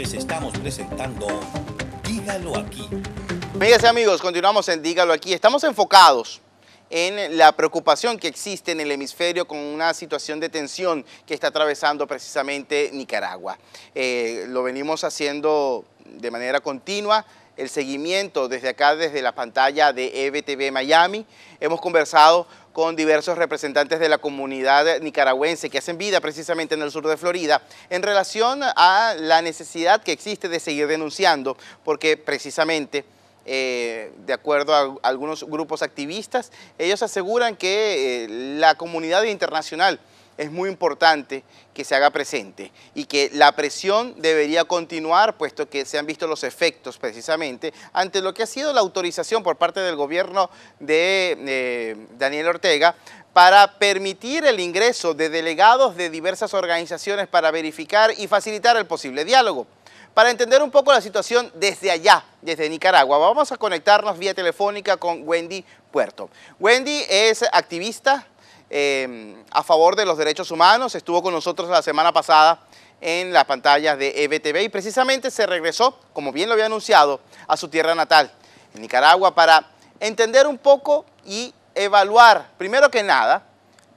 les estamos presentando Dígalo aquí. Fíjense amigos, continuamos en Dígalo aquí. Estamos enfocados en la preocupación que existe en el hemisferio con una situación de tensión que está atravesando precisamente Nicaragua. Eh, lo venimos haciendo de manera continua el seguimiento desde acá, desde la pantalla de EBTV Miami. Hemos conversado con diversos representantes de la comunidad nicaragüense que hacen vida precisamente en el sur de Florida en relación a la necesidad que existe de seguir denunciando, porque precisamente... Eh, de acuerdo a algunos grupos activistas, ellos aseguran que eh, la comunidad internacional es muy importante que se haga presente y que la presión debería continuar, puesto que se han visto los efectos precisamente ante lo que ha sido la autorización por parte del gobierno de eh, Daniel Ortega para permitir el ingreso de delegados de diversas organizaciones para verificar y facilitar el posible diálogo. Para entender un poco la situación desde allá, desde Nicaragua, vamos a conectarnos vía telefónica con Wendy Puerto. Wendy es activista Em, a favor de los derechos humanos, estuvo con nosotros la semana pasada en las pantallas de EBTV y precisamente se regresó, como bien lo había anunciado, a su tierra natal, en Nicaragua, para entender un poco y evaluar, primero que nada,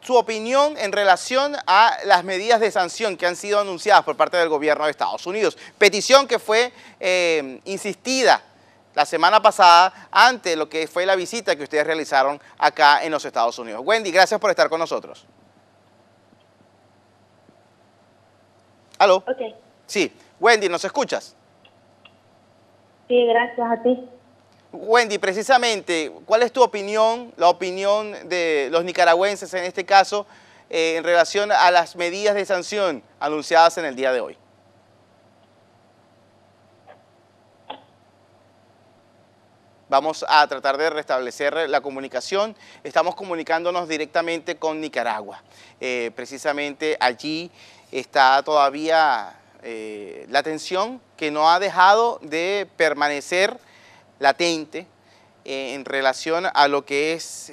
su opinión en relación a las medidas de sanción que han sido anunciadas por parte del gobierno de Estados Unidos. Petición que fue em, insistida la semana pasada ante lo que fue la visita que ustedes realizaron acá en los Estados Unidos. Wendy, gracias por estar con nosotros. ¿Aló? Ok. Sí. Wendy, ¿nos escuchas? Sí, gracias a ti. Wendy, precisamente, ¿cuál es tu opinión, la opinión de los nicaragüenses en este caso, eh, en relación a las medidas de sanción anunciadas en el día de hoy? Vamos a tratar de restablecer la comunicación. Estamos comunicándonos directamente con Nicaragua. Eh, precisamente allí está todavía eh, la tensión que no ha dejado de permanecer latente eh, en relación a lo que es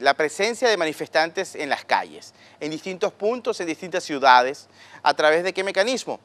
la presencia de manifestantes en las calles, en distintos puntos, en distintas ciudades, a través de qué mecanismo?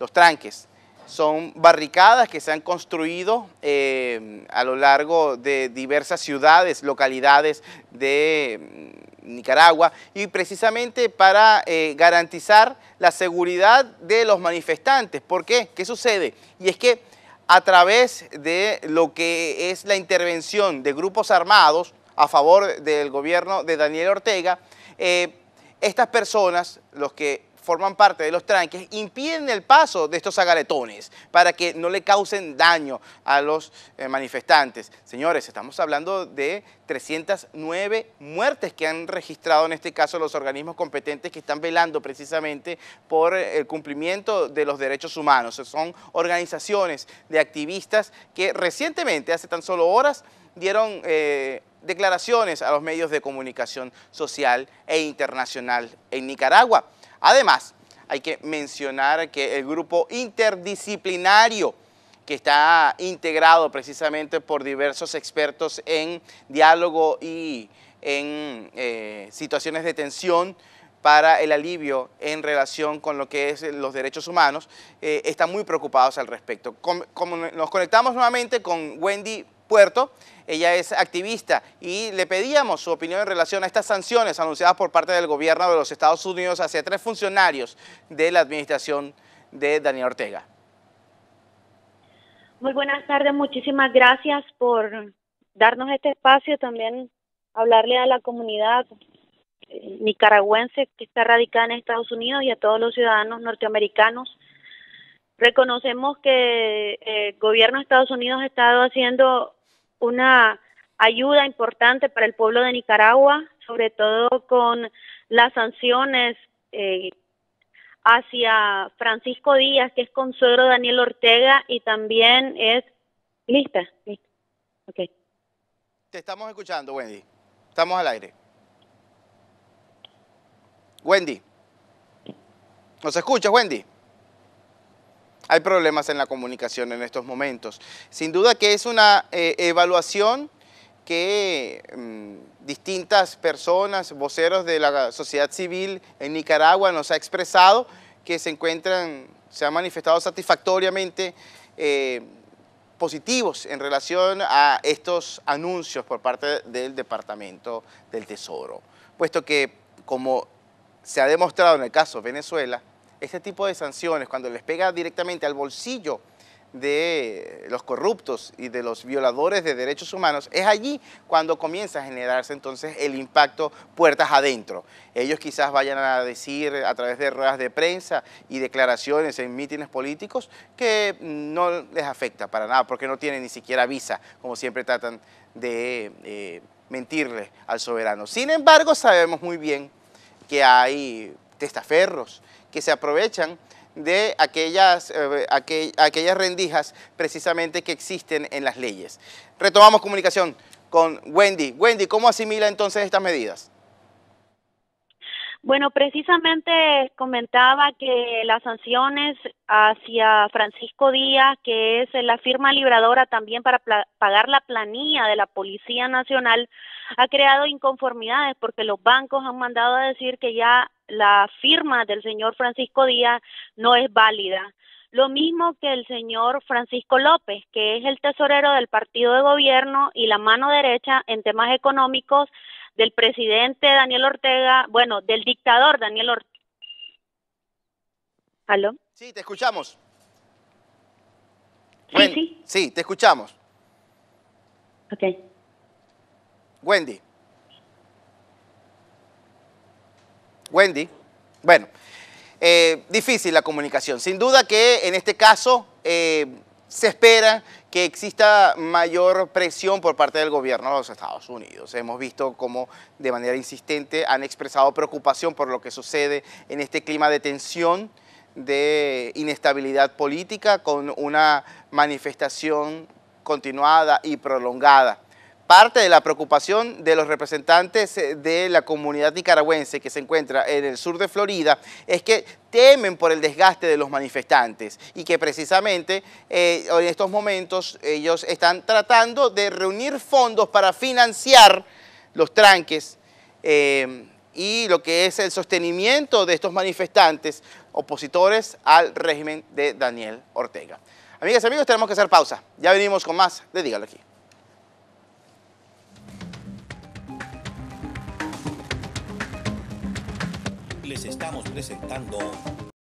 Los tranques, son barricadas que se han construido eh, a lo largo de diversas ciudades, localidades de mm, Nicaragua y precisamente para eh, garantizar la seguridad de los manifestantes. ¿Por qué? ¿Qué sucede? Y es que a través de lo que es la intervención de grupos armados a favor del gobierno de Daniel Ortega, eh, estas personas, los que forman parte de los tranques impiden el paso de estos agaretones para que no le causen daño a los eh, manifestantes. Señores, estamos hablando de 309 muertes que han registrado en este caso los organismos competentes que están velando precisamente por el cumplimiento de los derechos humanos. Son organizaciones de activistas que recientemente, hace tan solo horas, dieron eh, declaraciones a los medios de comunicación social e internacional en Nicaragua. Además, hay que mencionar que el grupo interdisciplinario que está integrado precisamente por diversos expertos en diálogo y en eh, situaciones de tensión para el alivio en relación con lo que es los derechos humanos, está eh, están muy preocupados al respecto. Como nos conectamos nuevamente con Wendy Puerto. Ella es activista y le pedíamos su opinión en relación a estas sanciones anunciadas por parte del gobierno de los Estados Unidos hacia tres funcionarios de la administración de Daniel Ortega. Muy buenas tardes, muchísimas gracias por darnos este espacio, también hablarle a la comunidad eh, nicaragüense que está radicada en Estados Unidos y a todos los ciudadanos norteamericanos. Reconocemos que eh, el gobierno de Estados Unidos ha estado haciendo una ayuda importante para el pueblo de Nicaragua, sobre todo con las sanciones eh, hacia Francisco Díaz, que es consuelo Daniel Ortega y también es... ¿Lista? Te estamos escuchando, Wendy. Estamos al aire. Wendy. ¿Nos escuchas, Wendy? hay problemas en la comunicación en estos momentos. Sin duda que es una eh, evaluación que mm, distintas personas, voceros de la sociedad civil en Nicaragua nos ha expresado que se encuentran, se han manifestado satisfactoriamente eh, positivos en relación a estos anuncios por parte del Departamento del Tesoro, puesto que como se ha demostrado en el caso Venezuela, este tipo de sanciones, cuando les pega directamente al bolsillo de los corruptos y de los violadores de derechos humanos, es allí cuando comienza a generarse entonces el impacto puertas adentro. Ellos quizás vayan a decir a través de ruedas de prensa y declaraciones en mítines políticos que no les afecta para nada, porque no tienen ni siquiera visa, como siempre tratan de eh, mentirle al soberano. Sin embargo, sabemos muy bien que hay testaferros, que se aprovechan de aquellas, eh, aquellas rendijas precisamente que existen en las leyes. Retomamos comunicación con Wendy. Wendy, ¿cómo asimila entonces estas medidas? Bueno, precisamente comentaba que las sanciones hacia Francisco Díaz, que es la firma libradora también para pagar la planilla de la Policía Nacional, ha creado inconformidades porque los bancos han mandado a decir que ya la firma del señor Francisco Díaz no es válida. Lo mismo que el señor Francisco López, que es el tesorero del partido de gobierno y la mano derecha en temas económicos del presidente Daniel Ortega, bueno, del dictador Daniel Ortega. ¿Aló? Sí, te escuchamos. Sí, sí. sí, te escuchamos. Ok. Wendy. Wendy. Bueno, eh, difícil la comunicación. Sin duda que en este caso eh, se espera que exista mayor presión por parte del gobierno de los Estados Unidos. Hemos visto cómo de manera insistente han expresado preocupación por lo que sucede en este clima de tensión, de inestabilidad política, con una manifestación continuada y prolongada parte de la preocupación de los representantes eh, de la comunidad nicaragüense que se encuentra en el sur de Florida es que temen por el desgaste de los manifestantes y que precisamente eh, en estos momentos ellos están tratando de reunir fondos para financiar los tranques eh, y lo que es el sostenimiento de estos manifestantes opositores al régimen de Daniel Ortega. Amigas y amigos, tenemos que hacer pausa. Ya venimos con más le Dígalo aquí. estamos presentando